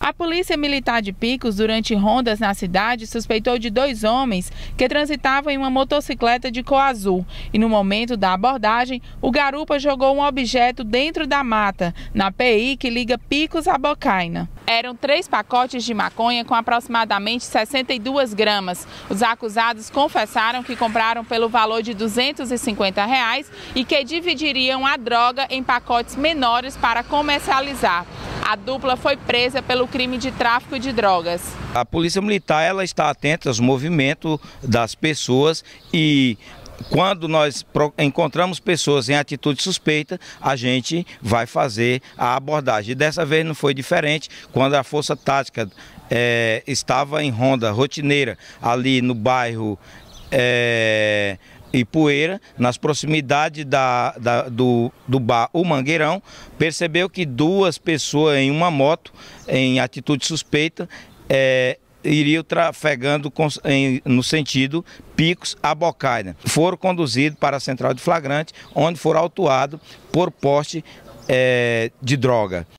A Polícia Militar de Picos, durante rondas na cidade, suspeitou de dois homens que transitavam em uma motocicleta de cor azul. E no momento da abordagem, o garupa jogou um objeto dentro da mata, na PI que liga Picos a Bocaina. Eram três pacotes de maconha com aproximadamente 62 gramas. Os acusados confessaram que compraram pelo valor de 250 reais e que dividiriam a droga em pacotes menores para comercializar. A dupla foi presa pelo crime de tráfico de drogas. A Polícia Militar ela está atenta aos movimentos das pessoas e quando nós encontramos pessoas em atitude suspeita, a gente vai fazer a abordagem. dessa vez não foi diferente, quando a Força Tática é, estava em ronda rotineira ali no bairro é, e Poeira, nas proximidades da, da, do, do bar O Mangueirão, percebeu que duas pessoas em uma moto, em atitude suspeita, é, iriam trafegando com, em, no sentido Picos a Bocaina. Né? Foram conduzidos para a central de flagrante, onde foram autuados por poste é, de droga.